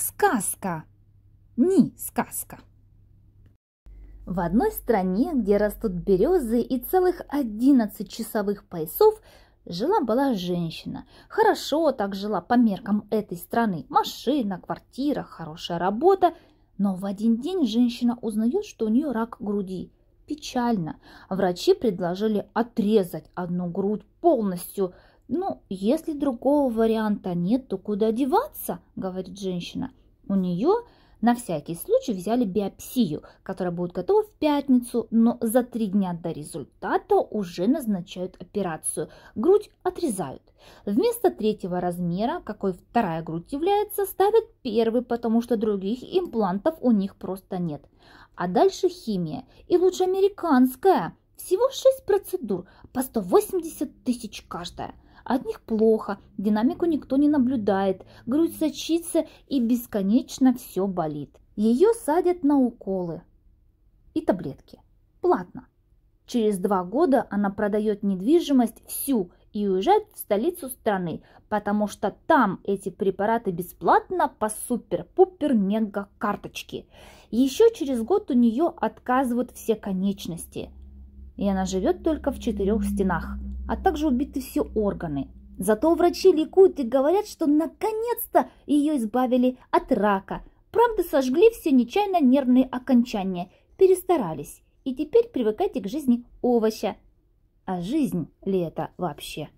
сказка, не сказка. В одной стране, где растут березы и целых одиннадцать часовых поясов, жила-была женщина. Хорошо так жила по меркам этой страны. Машина, квартира, хорошая работа. Но в один день женщина узнает, что у нее рак груди. Печально. Врачи предложили отрезать одну грудь полностью – «Ну, если другого варианта нет, то куда деваться?» – говорит женщина. У нее на всякий случай взяли биопсию, которая будет готова в пятницу, но за три дня до результата уже назначают операцию. Грудь отрезают. Вместо третьего размера, какой вторая грудь является, ставят первый, потому что других имплантов у них просто нет. А дальше химия. И лучше американская. Всего 6 процедур по 180 тысяч каждая – от них плохо, динамику никто не наблюдает, грудь сочится и бесконечно все болит. Ее садят на уколы и таблетки. Платно. Через два года она продает недвижимость всю и уезжает в столицу страны, потому что там эти препараты бесплатно по супер-пупер-мега-карточке. Еще через год у нее отказывают все конечности. И она живет только в четырех стенах – а также убиты все органы. Зато врачи ликуют и говорят, что наконец-то ее избавили от рака. Правда, сожгли все нечаянно нервные окончания, перестарались. И теперь привыкайте к жизни овоща. А жизнь ли это вообще?